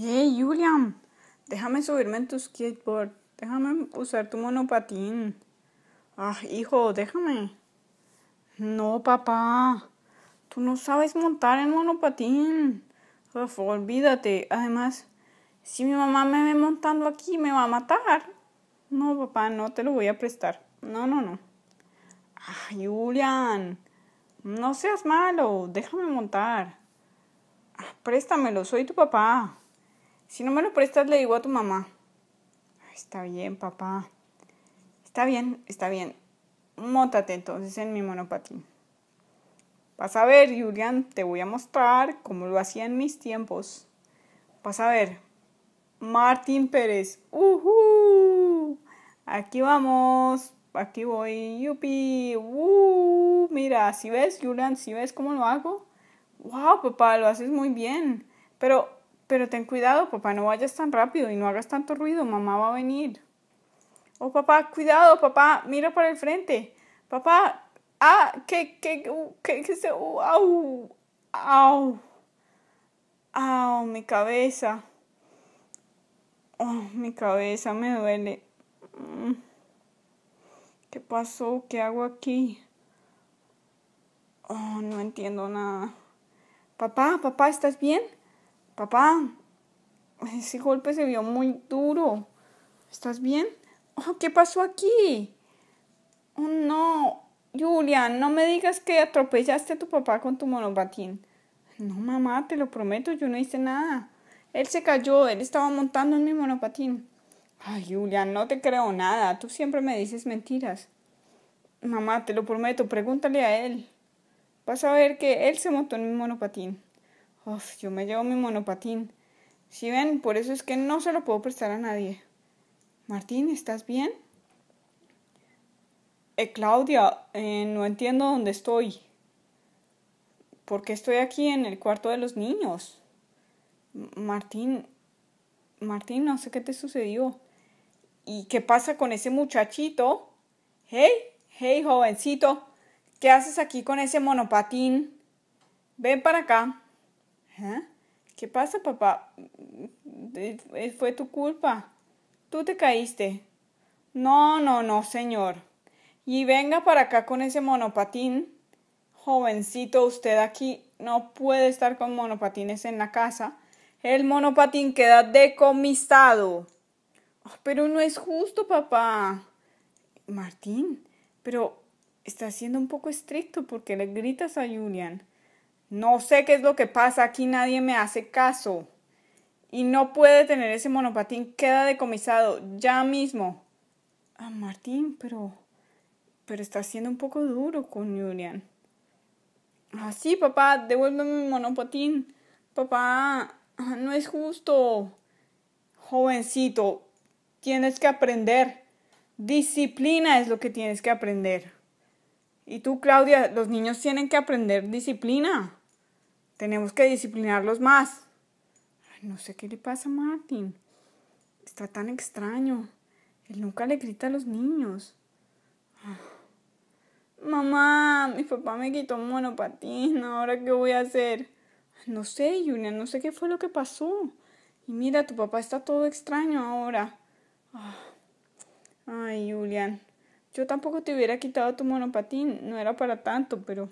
Hey, Julian, déjame subirme en tu skateboard. Déjame usar tu monopatín. Ah, hijo, déjame. No, papá. Tú no sabes montar en monopatín. Uf, olvídate. Además, si mi mamá me ve montando aquí, me va a matar. No, papá, no te lo voy a prestar. No, no, no. Ah, Julian, no seas malo. Déjame montar. Ah, préstamelo, soy tu papá. Si no me lo prestas, le digo a tu mamá. está bien, papá. Está bien, está bien. Mótate entonces en mi monopatín. Vas a ver, Julian, te voy a mostrar cómo lo hacía en mis tiempos. Vas a ver. Martín Pérez. ¡Uhú! Aquí vamos. Aquí voy. ¡Yupi! ¡Uh! Mira, si ves, Julian, si ves cómo lo hago. ¡Wow, papá! Lo haces muy bien. Pero pero ten cuidado, papá, no vayas tan rápido y no hagas tanto ruido, mamá va a venir. Oh, papá, cuidado, papá, mira para el frente. Papá, ah, que, que, uh, que, que se, uh, au, au, au, mi cabeza. Oh, mi cabeza me duele. Mm, ¿Qué pasó? ¿Qué hago aquí? Oh, no entiendo nada. Papá, papá, ¿estás bien? papá, ese golpe se vio muy duro. ¿Estás bien? Oh, ¿Qué pasó aquí? Oh, no, Julia, no me digas que atropellaste a tu papá con tu monopatín. No, mamá, te lo prometo, yo no hice nada. Él se cayó, él estaba montando en mi monopatín. Ay, Julia, no te creo nada. Tú siempre me dices mentiras. Mamá, te lo prometo, pregúntale a él. Vas a ver que él se montó en mi monopatín. Uf, yo me llevo mi monopatín. Si ven, por eso es que no se lo puedo prestar a nadie. Martín, ¿estás bien? Eh, Claudia, eh, no entiendo dónde estoy. ¿Por qué estoy aquí en el cuarto de los niños? Martín, Martín, no sé qué te sucedió. ¿Y qué pasa con ese muchachito? Hey, hey, jovencito, ¿qué haces aquí con ese monopatín? Ven para acá. ¿Qué pasa, papá? Mm, mm, fue tu culpa. Tú te caíste. No, no, no, señor. Y venga para acá con ese monopatín. Jovencito, usted aquí no puede estar con monopatines en la casa. El monopatín queda decomisado. Ah, pero no es justo, papá. Martín, pero está siendo un poco estricto porque le gritas a Julian. No sé qué es lo que pasa, aquí nadie me hace caso. Y no puede tener ese monopatín, queda decomisado ya mismo. Ah, Martín, pero. Pero está siendo un poco duro con Julian. Ah, sí, papá, devuélveme mi monopatín. Papá, ah, no es justo. Jovencito, tienes que aprender. Disciplina es lo que tienes que aprender. Y tú, Claudia, los niños tienen que aprender disciplina. Tenemos que disciplinarlos más. no sé qué le pasa a Martin. Está tan extraño. Él nunca le grita a los niños. Ah. Mamá, mi papá me quitó un monopatín. ¿Ahora qué voy a hacer? No sé, Julian. no sé qué fue lo que pasó. Y mira, tu papá está todo extraño ahora. Ah. Ay, Julian, yo tampoco te hubiera quitado tu monopatín, no era para tanto, pero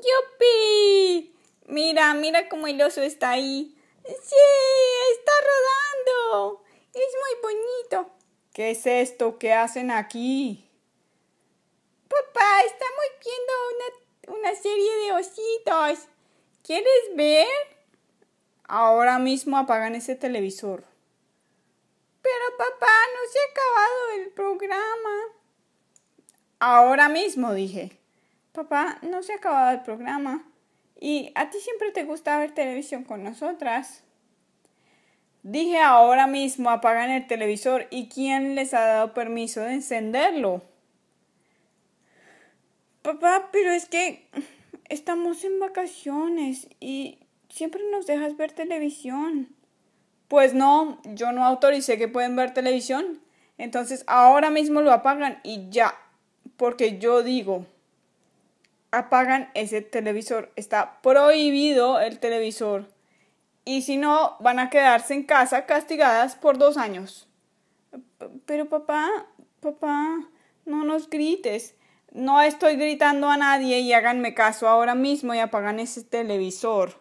¡Yupi! Mira, mira cómo el oso está ahí. ¡Sí! ¡Está rodando! ¡Es muy bonito! ¿Qué es esto? ¿Qué hacen aquí? Papá, estamos viendo una, una serie de ositos. ¿Quieres ver? Ahora mismo apagan ese televisor. Pero papá, no se ha acabado el programa. Ahora mismo, dije. Papá, no se ha acabado el programa. Y a ti siempre te gusta ver televisión con nosotras. Dije ahora mismo apagan el televisor y quién les ha dado permiso de encenderlo. Papá, pero es que estamos en vacaciones y siempre nos dejas ver televisión. Pues no, yo no autoricé que pueden ver televisión. Entonces ahora mismo lo apagan y ya, porque yo digo apagan ese televisor. Está prohibido el televisor. Y si no, van a quedarse en casa castigadas por dos años. Pero papá, papá, no nos grites. No estoy gritando a nadie y háganme caso ahora mismo y apagan ese televisor.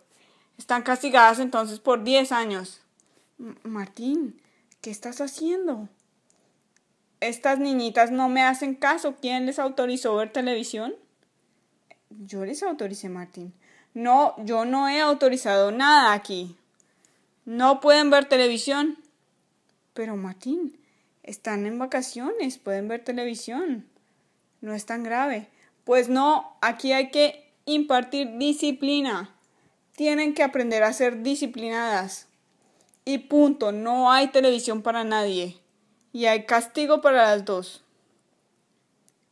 Están castigadas entonces por diez años. Martín, ¿qué estás haciendo? Estas niñitas no me hacen caso. ¿Quién les autorizó ver televisión? Yo les autoricé, Martín. No, yo no he autorizado nada aquí. No pueden ver televisión. Pero, Martín, están en vacaciones, pueden ver televisión. No es tan grave. Pues no, aquí hay que impartir disciplina. Tienen que aprender a ser disciplinadas. Y punto, no hay televisión para nadie. Y hay castigo para las dos.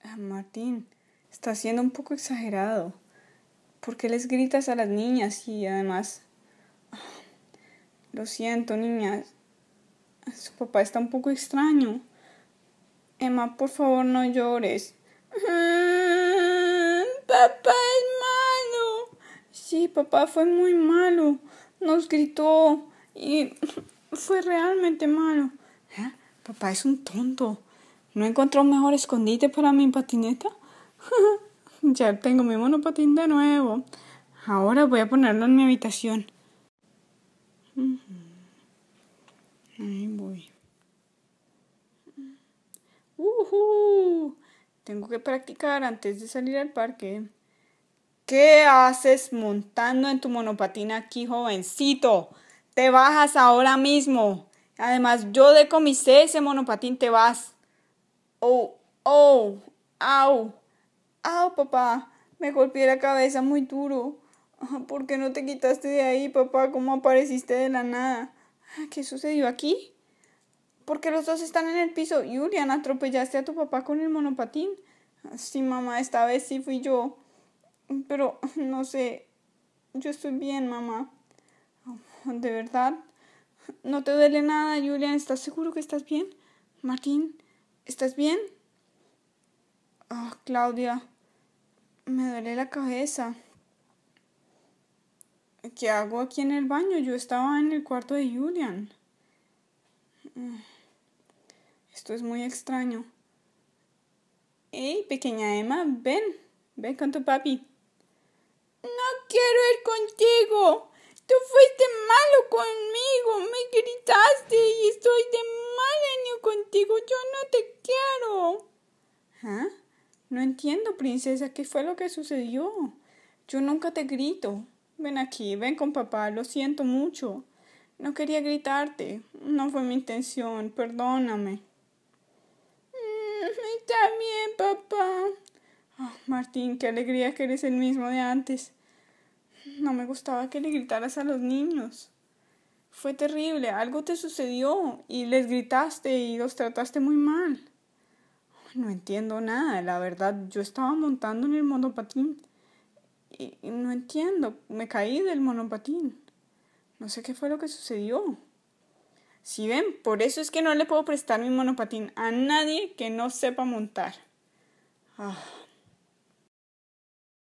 Ah, Martín, está siendo un poco exagerado. ¿Por qué les gritas a las niñas? Y además, lo siento, niñas, su papá está un poco extraño. Emma, por favor, no llores. Mm, papá es malo. Sí, papá fue muy malo. Nos gritó y fue realmente malo. ¿Eh? Papá es un tonto. ¿No encontró un mejor escondite para mi patineta? ya tengo mi monopatín de nuevo. Ahora voy a ponerlo en mi habitación. Ahí voy. Tengo que practicar antes de salir al parque. ¿Qué haces montando en tu monopatín aquí, jovencito? Te bajas ahora mismo. Además, yo decomisé ese monopatín, te vas. Oh, oh, au. ¡Ah, papá! Me golpeé la cabeza muy duro. Ah, ¿Por qué no te quitaste de ahí, papá? ¿Cómo apareciste de la nada? ¿Qué sucedió aquí? Porque los dos están en el piso. Julian, atropellaste a tu papá con el monopatín. Sí, mamá, esta vez sí fui yo. Pero no sé. Yo estoy bien, mamá. ¿De verdad? ¿No te duele nada, Julian? ¿Estás seguro que estás bien? Martín, ¿estás bien? Ah, Claudia me duele la cabeza. ¿Qué hago aquí en el baño? Yo estaba en el cuarto de Julian. Esto es muy extraño. ¡Ey, pequeña Emma! Ven, ven con tu papi. No quiero ir contigo. Tú fuiste malo conmigo. Me gritaste y estoy de mal año contigo. Yo no te quiero. ¿Ah? No entiendo, princesa, ¿qué fue lo que sucedió? Yo nunca te grito. Ven aquí, ven con papá, lo siento mucho. No quería gritarte, no fue mi intención, perdóname. Mm, está bien, papá. Ah, Martín, qué alegría que eres el mismo de antes. No me gustaba que le gritaras a los niños. Fue terrible, algo te sucedió y les gritaste y los trataste muy mal no entiendo nada, la verdad, yo estaba montando en el monopatín y, no entiendo, me caí del monopatín. No sé qué fue lo que sucedió. Si ven, por eso es que no le puedo prestar mi monopatín a nadie que no sepa montar. Ah.